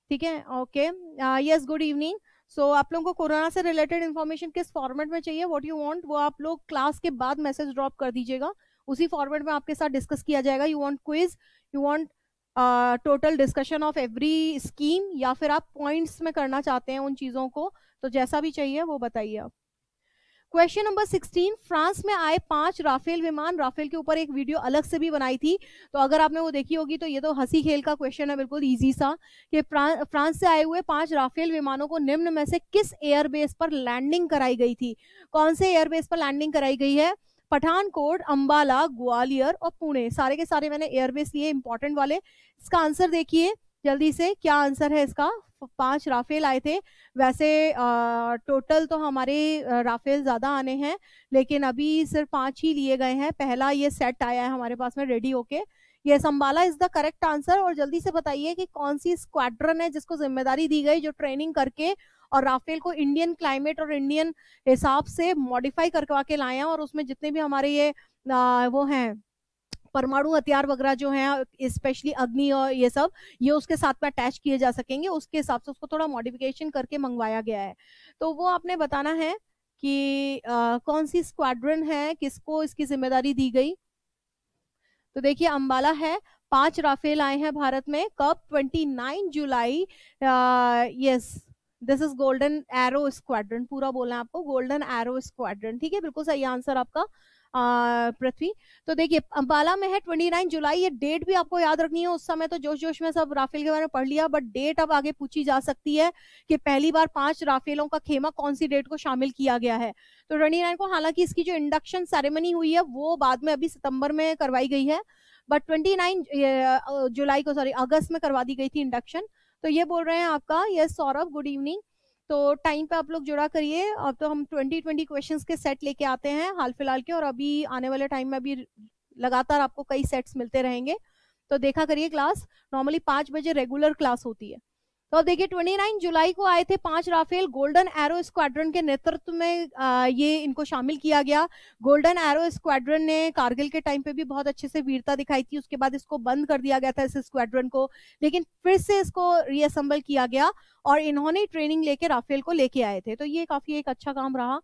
ठीक है okay yes good evening so आप लोगों को कोरोना से रिलेटेड इन्फॉर्मेशन किस फॉर्मेट में चाहिए वॉट यू वॉन्ट वो आप लोग क्लास के बाद मैसेज ड्रॉप कर दीजिएगा उसी फॉर्मेट में आपके साथ डिस्कस किया जाएगा you want quiz you want total discussion of every scheme या फिर आप पॉइंट्स में करना चाहते हैं उन चीज़ों को तो जैसा भी चाहिए वो बताइए आप क्वेश्चन नंबर 16 फ्रांस में आए पांच राफेल विमान राफेल के ऊपर एक वीडियो अलग से भी बनाई थी तो अगर आपने वो देखी होगी तो ये तो हंसी खेल का क्वेश्चन है बिल्कुल इजी सा कि फ्रांस से आए हुए पांच राफेल विमानों को निम्न में से किस एयरबेस पर लैंडिंग कराई गई थी कौन से एयरबेस पर लैंडिंग कराई गई है पठानकोट अंबाला ग्वालियर और पुणे सारे के सारे मैंने एयरबेस लिए इंपॉर्टेंट वाले इसका आंसर देखिए जल्दी से क्या आंसर है इसका पांच राफेल आए थे वैसे आ, टोटल तो हमारे राफेल ज़्यादा आने हैं लेकिन अभी सिर्फ पांच ही लिए गए हैं पहला ये सेट आया है हमारे पास में रेडी होके ये संभाला इज द करेक्ट आंसर और जल्दी से बताइए कि कौन सी स्क्वाड्रन है जिसको जिम्मेदारी दी गई जो ट्रेनिंग करके और राफेल को इंडियन क्लाइमेट और इंडियन हिसाब से मॉडिफाई करवा के लाए हैं और उसमें जितने भी हमारे ये आ, वो हैं परमाणु हथियार वगैरह जो है स्पेशली अग्नि और ये सब ये उसके साथ में अटैच किए जा सकेंगे उसके हिसाब से उसको थोड़ा मॉडिफिकेशन करके मंगवाया गया है तो वो आपने बताना है कि आ, कौन सी स्क्वाड्रन है किसको इसकी जिम्मेदारी दी गई तो देखिए अंबाला है पांच राफेल आए हैं भारत में कब 29 जुलाई yes this is golden arrow squadron पूरा बोलना है आपको गोल्डन एरो स्क्वाड्रन ठीक है बिल्कुल सही आंसर आपका पृथ्वी तो देखिए अंबाला में है ट्वेंटी नाइन जुलाई ये डेट भी आपको याद रखनी है उस समय तो जोश जोश में सब राफेल के बारे में पढ़ लिया बट डेट अब आगे पूछी जा सकती है कि पहली बार पांच राफेलों का खेमा कौन सी डेट को शामिल किया गया है तो ट्वेंटी नाइन को हालांकि इसकी जो इंडक्शन सेरेमनी हुई है वो बाद में अभी सितंबर में करवाई गई है बट ट्वेंटी नाइन जुलाई को सॉरी अगस्त में करवा दी गई थी इंडक्शन तो ये बोल रहे हैं आपका ये सौरभ गुड इवनिंग तो टाइम पे आप लोग जुड़ा करिए अब तो हम ट्वेंटी ट्वेंटी क्वेश्चंस के सेट लेके आते हैं हाल फिलहाल के और अभी आने वाले टाइम में अभी लगातार आपको कई सेट्स मिलते रहेंगे तो देखा करिए क्लास नॉर्मली पाँच बजे रेगुलर क्लास होती है तो अब देखिए 29 जुलाई को आए थे पांच राफेल गोल्डन एरो स्क्वाड्रन के नेतृत्व में आ, ये इनको शामिल किया गया गोल्डन एरो स्क्वाड्रन ने कारगिल के टाइम पे भी बहुत अच्छे से वीरता दिखाई थी उसके बाद इसको बंद कर दिया गया था इस स्क्वाड्रन को लेकिन फिर से इसको रीअसेंबल किया गया और इन्होंने ट्रेनिंग लेके राफेल को लेके आए थे तो ये काफी एक अच्छा काम रहा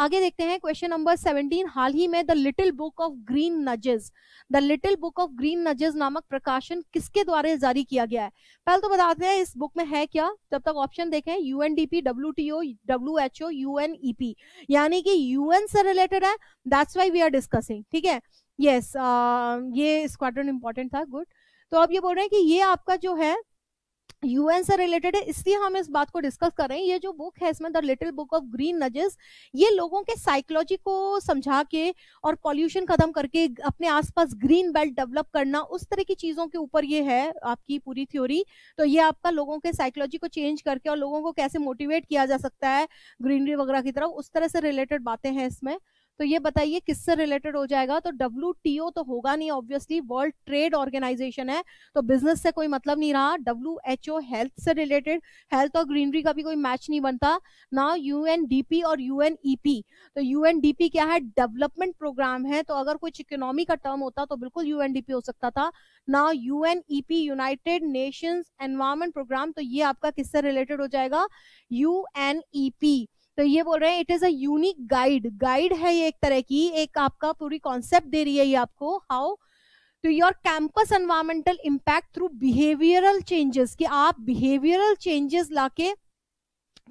आगे देखते हैं क्वेश्चन नंबर 17 हाल ही में the little book of green nudges the little book of green nudges नामक प्रकाशन किसके द्वारा जारी किया गया है पहले तो बताते हैं इस बुक में है क्या तब तक ऑप्शन देखें यूएनडीपी डब्ल्यूटीओ डब्ल्यूएचओ यूएनईपी यानी कि यूएन से रिलेटेड है that's why we are discussing ठीक है यस yes, uh, ये स्क्वाड्रन इंपॉर्टेंट था गुड तो आप ये बोल रहे हैं कि ये आपका जो है यूएन से रिलेटेड है इसलिए हम इस बात को डिस्कस कर रहे हैं ये जो बुक है इसमें the little book of green nudges ये लोगों के साइकोलॉजी को समझा के और पॉल्यूशन खत्म करके अपने आसपास ग्रीन बेल्ट डेवलप करना उस तरह की चीजों के ऊपर ये है आपकी पूरी थ्योरी तो ये आपका लोगों के साइकोलॉजी को चेंज करके और लोगों को कैसे मोटिवेट किया जा सकता है ग्रीनरी वगैरह की तरफ उस तरह से रिलेटेड बातें हैं इसमें तो ये बताइए किससे रिलेटेड हो जाएगा तो डब्ल्यू तो होगा नहीं ऑब्वियसली वर्ल्ड ट्रेड ऑर्गेनाइजेशन है तो बिजनेस से कोई मतलब नहीं रहा डब्ल्यू हेल्थ से रिलेटेड हेल्थ और ग्रीनरी का भी कोई मैच नहीं बनता ना यूएनडीपी और यूएनईपी e तो यूएनडीपी क्या है डेवलपमेंट प्रोग्राम है तो अगर कुछ इकोनॉमी का टर्म होता तो बिल्कुल यूएनडीपी हो सकता था ना UNEP united nation environment programme तो ये आपका किससे रिलेटेड हो जाएगा यूएनईपी तो ये बोल रहे हैं it is a guide guide है ये एक तरह की एक आपका पूरी कॉन्सेप्ट दे रही है ये आपको how to your campus environmental impact through behavioural changes कि आप बिहेवियरल चेंजेस लाके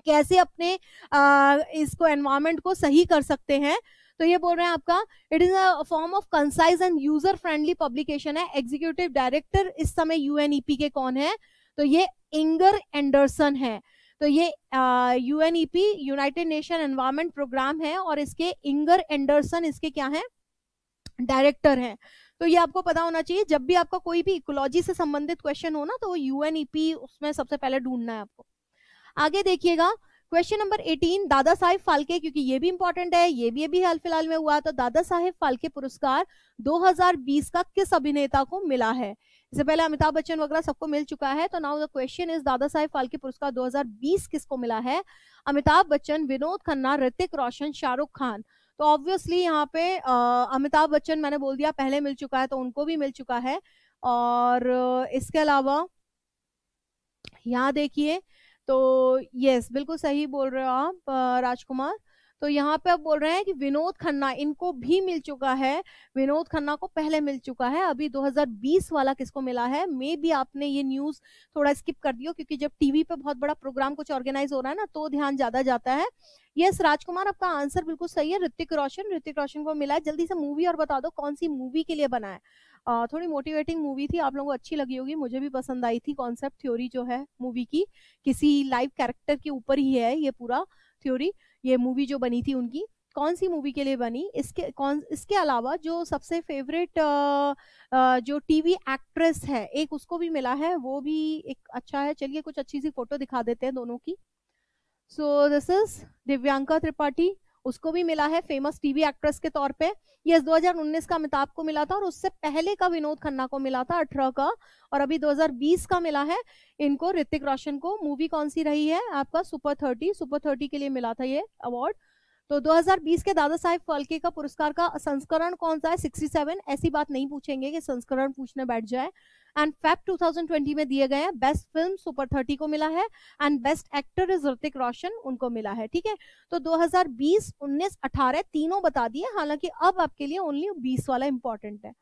कैसे अपने आ, इसको एनवायरमेंट को सही कर सकते हैं तो ये बोल रहे हैं आपका it is a form of concise and user friendly publication है एग्जीक्यूटिव डायरेक्टर इस समय यूएनईपी e के कौन है तो ये इंगर एंडरसन है तो ये U N E P united nation environment programme है और इसके इंगर एंडरसन इसके क्या है डायरेक्टर हैं तो ये आपको पता होना चाहिए जब भी आपका कोई भी इकोलॉजी से संबंधित क्वेश्चन हो ना तो यू एन ई पी उसमें सबसे पहले ढूंढना है आपको आगे देखिएगा क्वेश्चन नंबर 18 दादा साहेब फालके क्योंकि ये भी इंपॉर्टेंट है ये भी अभी हाल फिलहाल में हुआ तो दादा साहेब फालके पुरस्कार 2020 का किस अभिनेता को मिला है इससे पहले अमिताभ बच्चन वगैरह सबको मिल चुका है तो नाउ द क्वेश्चन इज दादा साहेब फाल्के पुरस्कार 2020 किसको मिला है अमिताभ बच्चन विनोद खन्ना ऋतिक रोशन शाहरुख खान तो ऑब्वियसली यहाँ पे अमिताभ बच्चन मैंने बोल दिया पहले मिल चुका है तो उनको भी मिल चुका है और इसके अलावा यहाँ देखिए तो यस बिल्कुल सही बोल रहे हो आप राजकुमार तो यहाँ पे आप बोल रहे हैं कि विनोद खन्ना इनको भी मिल चुका है विनोद खन्ना को पहले मिल चुका है अभी 2020 वाला किसको मिला है मे भी आपने ये न्यूज थोड़ा स्किप कर दियो क्योंकि जब टीवी पे बहुत बड़ा प्रोग्राम कुछ ऑर्गेनाइज हो रहा है ना तो ध्यान ज्यादा जाता है यस राजकुमार आपका आंसर बिल्कुल सही है ऋतिक रोशन ऋतिक रोशन को मिला है जल्दी से मूवी और बता दो कौन सी मूवी के लिए बना है आ, थोड़ी मोटिवेटिंग मूवी थी आप लोगों को अच्छी लगी होगी मुझे भी पसंद आई थी कॉन्सेप्ट थ्योरी जो है मूवी की किसी लाइव कैरेक्टर के ऊपर ही है ये पूरा थ्योरी ये मूवी जो बनी थी उनकी कौन सी मूवी के लिए बनी इसके कौन इसके अलावा जो सबसे फेवरेट जो टीवी एक्ट्रेस है एक उसको भी मिला है वो भी एक अच्छा है चलिए कुछ अच्छी सी फोटो दिखा देते हैं दोनों की so this is Divyanka Tripathi उसको भी मिला है फेमस टीवी एक्ट्रेस के तौर पे ये 2019 का अमिताभ को मिला था और उससे पहले का विनोद खन्ना को मिला था अठारह का और अभी 2020 का मिला है इनको ऋतिक रोशन को मूवी कौन सी रही है आपका सुपर थर्टी सुपर थर्टी के लिए मिला था ये अवार्ड तो 2020 के दादा साहेब फाल्के का पुरस्कार का संस्करण कौन सा है 67 ऐसी बात नहीं पूछेंगे कि संस्करण पूछने बैठ जाए एंड फेब 2020 में दिए गए हैं बेस्ट फिल्म सुपर थर्टी को मिला है and best actor is Hrithik Roshan उनको मिला है ठीक है तो 2020 19 18 तीनों बता दिए हालांकि अब आपके लिए ओनली 20 वाला इंपॉर्टेंट है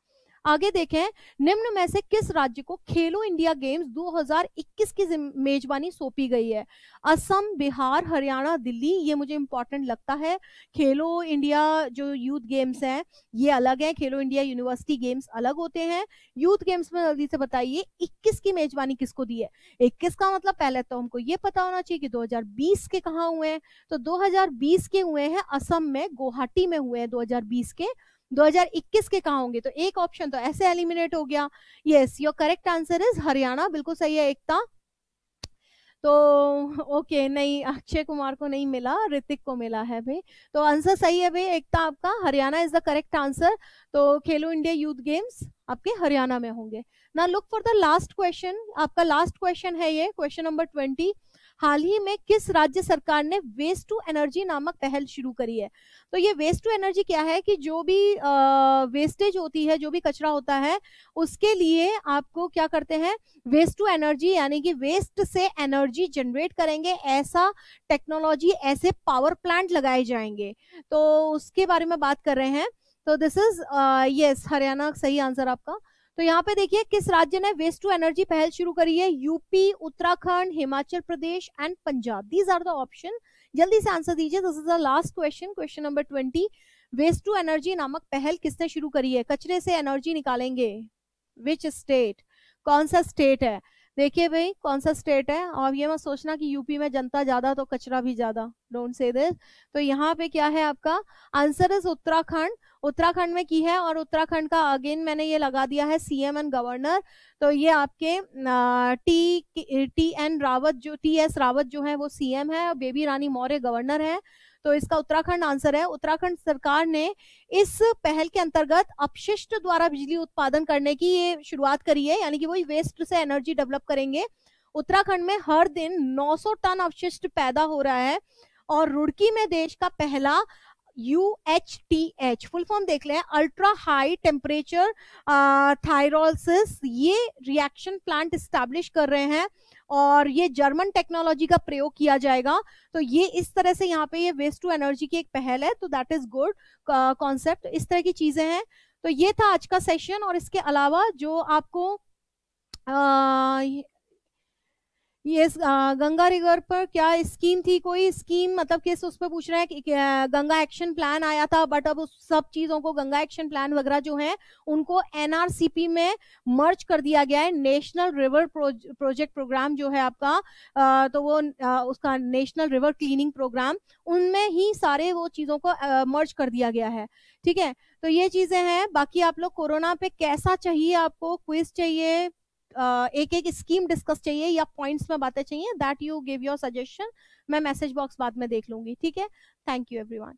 आगे देखें निम्न में से किस राज्य को खेलो इंडिया गेम्स 2021 की मेजबानी सौंपी गई है असम बिहार हरियाणा दिल्ली ये मुझे इंपॉर्टेंट लगता है खेलो इंडिया जो यूथ गेम्स हैं ये अलग है खेलो इंडिया यूनिवर्सिटी गेम्स अलग होते हैं यूथ गेम्स में जल्दी से बताइए इक्कीस की मेजबानी किसको दी है इक्कीस का मतलब पहले तो हमको ये पता होना चाहिए कि दो के कहाँ हुए हैं तो दो के हुए हैं असम में गुवाहाटी में हुए हैं दो के 2021 के कहा होंगे तो एक ऑप्शन तो ऐसे एलिमिनेट हो गया yes your correct answer is Haryana बिल्कुल सही है एकता तो ओके okay, नहीं अक्षय कुमार को नहीं मिला ऋतिक को मिला है भाई तो आंसर सही है भाई एकता आपका Haryana is the correct answer तो खेलो इंडिया यूथ गेम्स आपके हरियाणा में होंगे ना look for the last question आपका लास्ट क्वेश्चन है ये क्वेश्चन नंबर ट्वेंटी हाल ही में किस राज्य सरकार ने वेस्ट टू एनर्जी नामक पहल शुरू करी है तो ये वेस्ट टू एनर्जी क्या है कि जो भी आ, वेस्टेज होती है जो भी कचरा होता है उसके लिए आपको क्या करते हैं वेस्ट टू एनर्जी यानी कि वेस्ट से एनर्जी जनरेट करेंगे ऐसा टेक्नोलॉजी ऐसे पावर प्लांट लगाए जाएंगे तो उसके बारे में बात कर रहे हैं तो दिस इज यस हरियाणा सही आंसर आपका तो यहाँ पे देखिए किस राज्य ने वेस्ट टू एनर्जी पहल शुरू करी है UP Uttarakhand Himachal Pradesh and Punjab these are the option जल्दी से आंसर दीजिए this is the last question question number twenty waste to energy नामक पहल किसने शुरू करी है कचरे से एनर्जी निकालेंगे विच स्टेट कौन सा स्टेट है देखिए भाई कौन सा स्टेट है और ये मत सोचना कि यूपी में जनता ज्यादा तो कचरा भी ज्यादा डोंट से दिस तो यहाँ पे क्या है आपका आंसर इज उत्तराखंड उत्तराखंड में की है और उत्तराखंड का अगेन मैंने ये लगा दिया है सीएम एंड गवर्नर तो ये आपके टी टी एन रावत जो टी एस रावत जो है वो सीएम है और बेबी रानी मौर्य गवर्नर है तो इसका उत्तराखंड आंसर है उत्तराखंड सरकार ने इस पहल के अंतर्गत अपशिष्ट द्वारा बिजली उत्पादन करने की ये शुरुआत करी है यानी कि वही वेस्ट से एनर्जी डेवलप करेंगे उत्तराखंड में हर दिन 900 टन अपशिष्ट पैदा हो रहा है और रुड़की में देश का पहला U H T H full form देख लें अल्ट्रा हाई टेम्परेचर थायरोलिस ये रिएक्शन प्लांट स्टैब्लिश कर रहे हैं और ये जर्मन टेक्नोलॉजी का प्रयोग किया जाएगा तो ये इस तरह से यहाँ पे ये वेस्ट टू एनर्जी की एक पहल है तो दैट इज गुड कॉन्सेप्ट इस तरह की चीजें हैं तो ये था आज का सेशन और इसके अलावा जो आपको आ, uh, ये गंगा रिवर पर क्या स्कीम थी कोई स्कीम मतलब केस उस पर पूछ रहे हैं कि गंगा एक्शन प्लान आया था बट अब उस सब चीजों को गंगा एक्शन प्लान वगैरह जो है उनको एनआरसीपी में मर्ज कर दिया गया है नेशनल रिवर प्रोजेक्ट प्रोग्राम जो है आपका तो वो उसका नेशनल रिवर क्लीनिंग प्रोग्राम उनमें ही सारे वो चीजों को मर्ज कर दिया गया है ठीक है तो ये चीजें हैं बाकी आप लोग कोरोना पे कैसा चाहिए आपको क्विज चाहिए एक एक स्कीम डिस्कस चाहिए या पॉइंट्स में बातें चाहिए that you give your suggestion मैं मैसेज बॉक्स बाद में देख लूंगी ठीक है थैंक यू एवरीवन